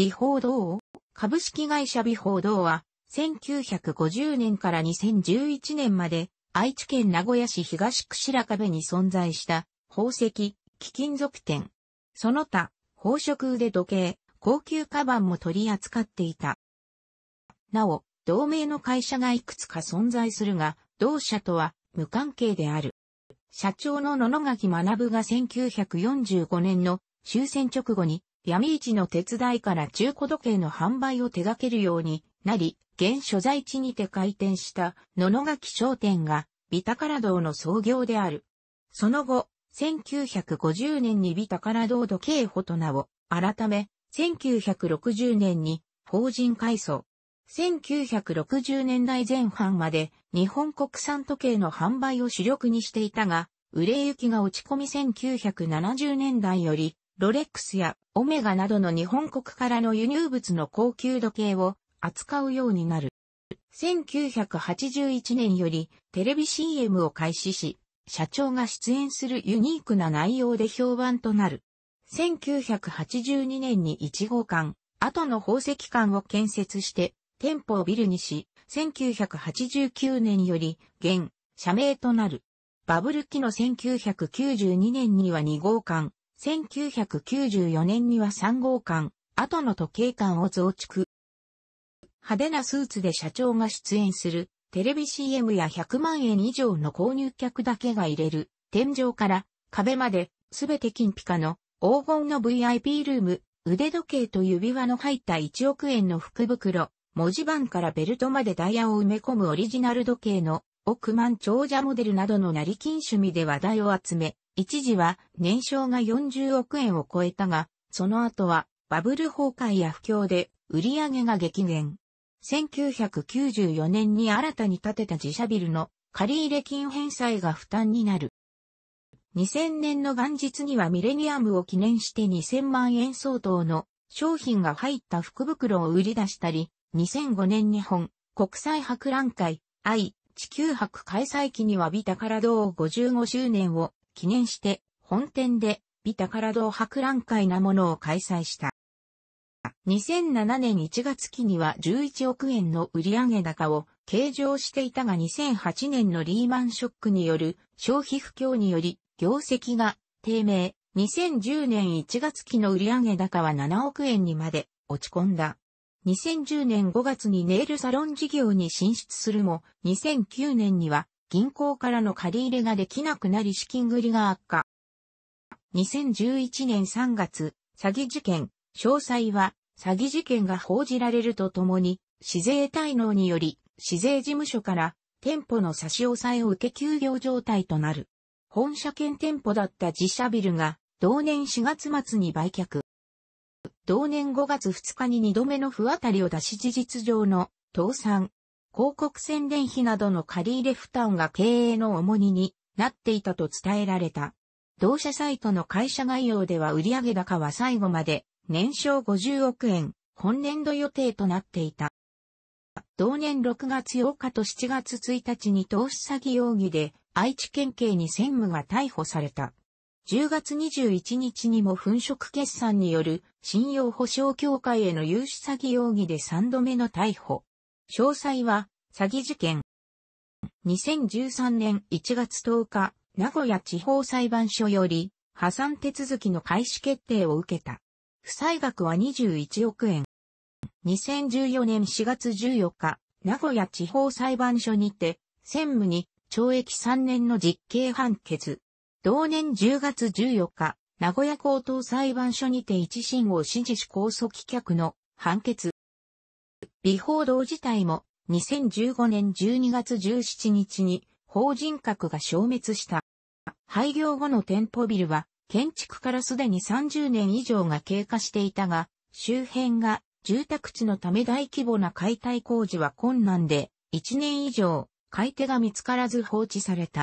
美報道株式会社美報道は、1950年から2011年まで、愛知県名古屋市東区白壁に存在した、宝石、貴金属店。その他、宝飾腕時計、高級カバンも取り扱っていた。なお、同名の会社がいくつか存在するが、同社とは無関係である。社長の野々垣学が1945年の終戦直後に闇市の手伝いから中古時計の販売を手掛けるようになり、現所在地にて開店した野々垣商店がビタカラ堂の創業である。その後、1950年にビタカラ堂時計補と名を改め、1960年に法人改装。1960年代前半まで日本国産時計の販売を主力にしていたが、売れ行きが落ち込み1970年代より、ロレックスやオメガなどの日本国からの輸入物の高級時計を扱うようになる。1981年よりテレビ CM を開始し、社長が出演するユニークな内容で評判となる。1982年に1号館、後の宝石館を建設して店舗をビルにし、1989年より現、社名となる。バブル期の1992年には2号館、1994年には3号館、後の時計館を増築。派手なスーツで社長が出演する、テレビ CM や100万円以上の購入客だけが入れる、天井から壁まで、すべて金ピカの黄金の VIP ルーム、腕時計と指輪の入った1億円の福袋、文字盤からベルトまでダイヤを埋め込むオリジナル時計の億万長者モデルなどの成金趣味で話題を集め、一時は年商が40億円を超えたが、その後はバブル崩壊や不況で売り上げが激減。1994年に新たに建てた自社ビルの借入金返済が負担になる。2000年の元日にはミレニアムを記念して2000万円相当の商品が入った福袋を売り出したり、2005年日本国際博覧会愛地球博開催期にはビタカラ堂55周年を記念して、本店で、美宝堂博覧会なものを開催した。2007年1月期には11億円の売上高を計上していたが2008年のリーマンショックによる消費不況により業績が低迷。2010年1月期の売上高は7億円にまで落ち込んだ。2010年5月にネイルサロン事業に進出するも、2009年には銀行からの借り入れができなくなり資金繰りが悪化。2011年3月、詐欺事件、詳細は詐欺事件が報じられるとともに、市税滞納により、市税事務所から店舗の差し押さえを受け休業状態となる。本社兼店舗だった自社ビルが、同年4月末に売却。同年5月2日に2度目の不当たりを出し事実上の倒産、広告宣伝費などの借入負担が経営の重荷になっていたと伝えられた。同社サイトの会社概要では売上高は最後まで年賞50億円、本年度予定となっていた。同年6月8日と7月1日に投資詐欺容疑で愛知県警に専務が逮捕された。10月21日にも粉飾決算による信用保証協会への融資詐欺容疑で3度目の逮捕。詳細は、詐欺事件。2013年1月10日、名古屋地方裁判所より、破産手続きの開始決定を受けた。負債額は21億円。2014年4月14日、名古屋地方裁判所にて、専務に懲役3年の実刑判決。同年10月14日、名古屋高等裁判所にて一審を指示し控訴棄却の判決。違報道自体も2015年12月17日に法人格が消滅した。廃業後の店舗ビルは建築からすでに30年以上が経過していたが、周辺が住宅地のため大規模な解体工事は困難で、1年以上買い手が見つからず放置された。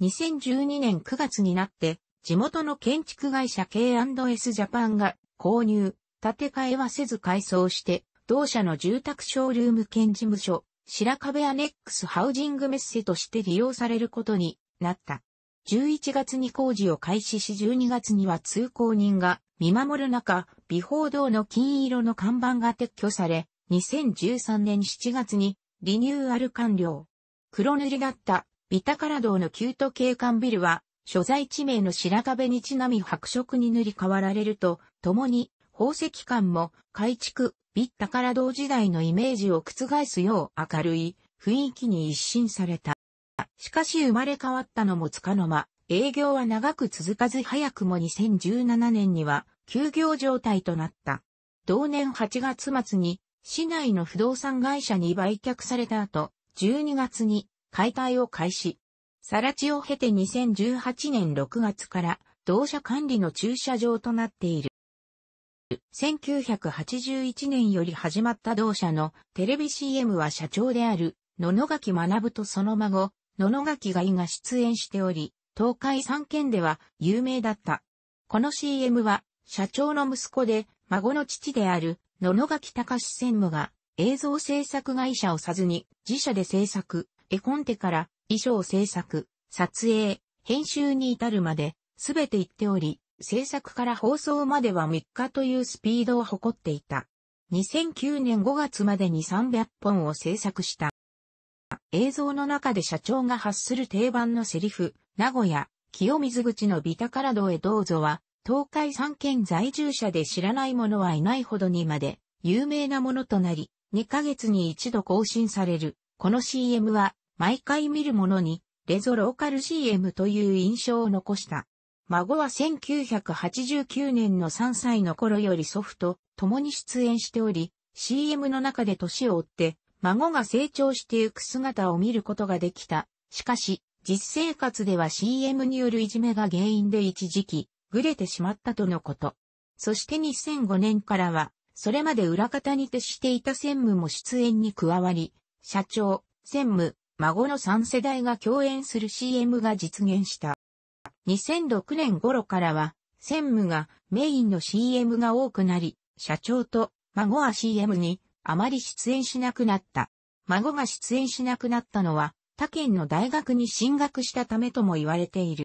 2012年9月になって、地元の建築会社 K&S ジャパンが購入、建て替えはせず改装して同社の住宅ショールーム兼事務所、白壁アネックスハウジングメッセとして利用されることになった。11月に工事を開始し12月には通行人が見守る中、美報道の金色の看板が撤去され、2013年7月にリニューアル完了。黒塗りだったビタカラ道の旧都景観ビルは、所在地名の白壁にちなみ白色に塗り替わられると、共に宝石館も改築、ビッタから同時代のイメージを覆すよう明るい雰囲気に一新された。しかし生まれ変わったのもつかの間、営業は長く続かず早くも2017年には休業状態となった。同年8月末に市内の不動産会社に売却された後、12月に解体を開始。さらちを経て2018年6月から同社管理の駐車場となっている。1981年より始まった同社のテレビ CM は社長である野々垣学とその孫、野々垣がいが出演しており、東海3県では有名だった。この CM は社長の息子で孫の父である野々垣隆専務が映像制作会社をさずに自社で制作、絵コンテから衣装制作、撮影、編集に至るまで全て言っており、制作から放送までは3日というスピードを誇っていた。2009年5月までに300本を制作した。映像の中で社長が発する定番のセリフ、名古屋、清水口のビタから堂へどうぞは、東海三県在住者で知らない者はいないほどにまで有名なものとなり、2ヶ月に一度更新される。この CM は毎回見るものに、レゾローカル CM という印象を残した。孫は1989年の3歳の頃より祖父と共に出演しており、CM の中で年を追って、孫が成長してゆく姿を見ることができた。しかし、実生活では CM によるいじめが原因で一時期、ぐれてしまったとのこと。そして2005年からは、それまで裏方に徹していた専務も出演に加わり、社長、専務、孫の3世代が共演する CM が実現した。2006年頃からは、専務がメインの CM が多くなり、社長と孫は CM にあまり出演しなくなった。孫が出演しなくなったのは、他県の大学に進学したためとも言われている。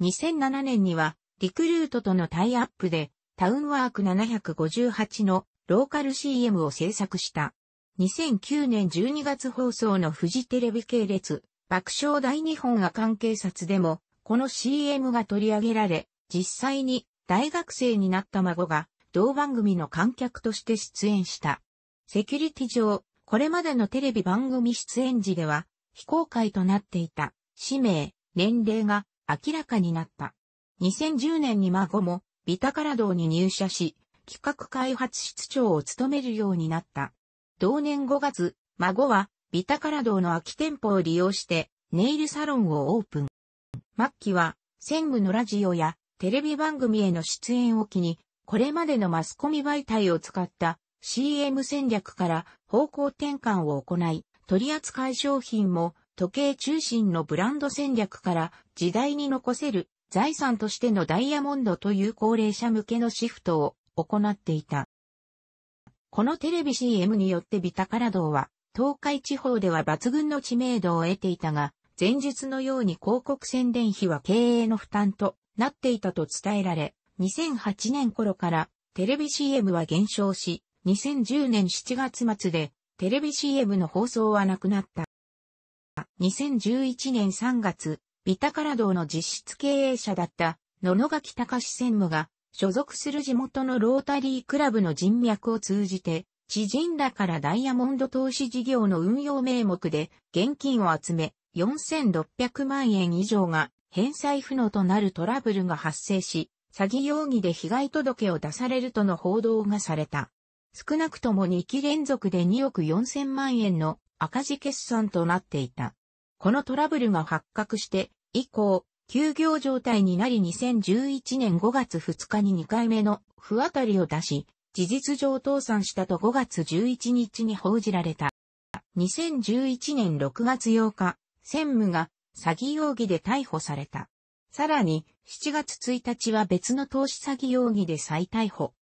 2007年には、リクルートとのタイアップで、タウンワーク758のローカル CM を制作した。2009年12月放送のフジテレビ系列、爆笑第2本が関係察でも、この CM が取り上げられ、実際に大学生になった孫が同番組の観客として出演した。セキュリティ上、これまでのテレビ番組出演時では非公開となっていた氏名、年齢が明らかになった。2010年に孫もビタカラ堂に入社し、企画開発室長を務めるようになった。同年5月、孫はビタカラ堂の空き店舗を利用してネイルサロンをオープン。末期は、専務のラジオやテレビ番組への出演を機に、これまでのマスコミ媒体を使った CM 戦略から方向転換を行い、取扱い商品も時計中心のブランド戦略から時代に残せる財産としてのダイヤモンドという高齢者向けのシフトを行っていた。このテレビ CM によってビタカラ道は東海地方では抜群の知名度を得ていたが、前述のように広告宣伝費は経営の負担となっていたと伝えられ、2008年頃からテレビ CM は減少し、2010年7月末でテレビ CM の放送はなくなった。2011年3月、ビタカラ道の実質経営者だった野々垣隆専務が所属する地元のロータリークラブの人脈を通じて、知人らからダイヤモンド投資事業の運用名目で現金を集め、4600万円以上が返済不能となるトラブルが発生し、詐欺容疑で被害届を出されるとの報道がされた。少なくとも2期連続で2億4000万円の赤字決算となっていた。このトラブルが発覚して以降、休業状態になり2011年5月2日に2回目の不当たりを出し、事実上倒産したと5月11日に報じられた。2011年6月8日、専務が詐欺容疑で逮捕された。さらに、7月1日は別の投資詐欺容疑で再逮捕。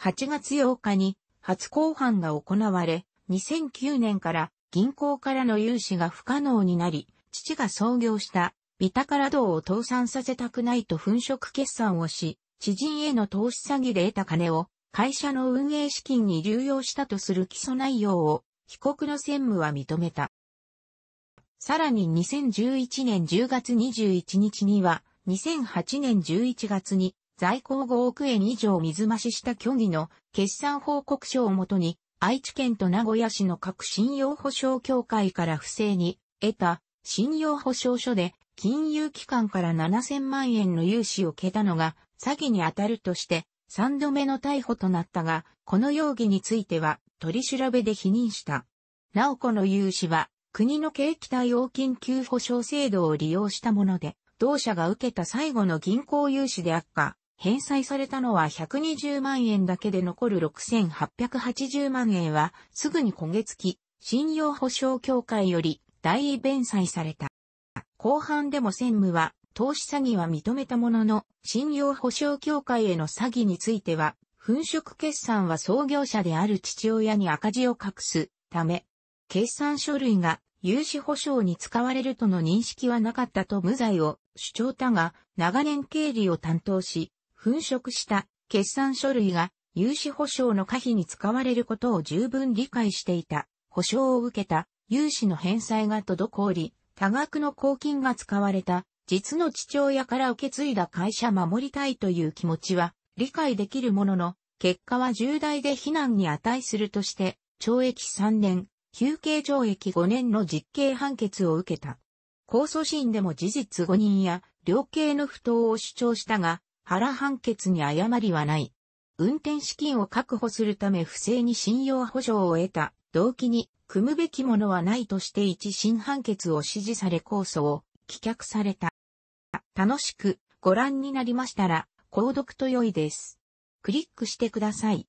8月8日に初公判が行われ、2009年から銀行からの融資が不可能になり、父が創業したビタカラ堂を倒産させたくないと粉飾決算をし、知人への投資詐欺で得た金を会社の運営資金に流用したとする起訴内容を被告の専務は認めた。さらに2011年10月21日には、2008年11月に在庫5億円以上水増しした虚偽の決算報告書をもとに、愛知県と名古屋市の各信用保証協会から不正に得た信用保証書で金融機関から7000万円の融資を受けたのが詐欺に当たるとして3度目の逮捕となったが、この容疑については取り調べで否認した。なおこの融資は国の景気対応緊急保障制度を利用したもので、同社が受けた最後の銀行融資であった。返済されたのは120万円だけで残る6880万円は、すぐに焦げ付き、信用保証協会より代位弁済された。後半でも専務は、投資詐欺は認めたものの、信用保証協会への詐欺については、粉飾決算は創業者である父親に赤字を隠すため、決算書類が融資保証に使われるとの認識はなかったと無罪を主張たが、長年経理を担当し、粉飾した決算書類が融資保証の可否に使われることを十分理解していた、保証を受けた融資の返済が滞り、多額の公金が使われた、実の父親から受け継いだ会社守りたいという気持ちは理解できるものの、結果は重大で非難に値するとして、懲役3年、休刑懲役5年の実刑判決を受けた。控訴審でも事実誤認や量刑の不当を主張したが、原判決に誤りはない。運転資金を確保するため不正に信用保障を得た動機に組むべきものはないとして一審判決を支持され控訴を棄却された。楽しくご覧になりましたら、購読と良いです。クリックしてください。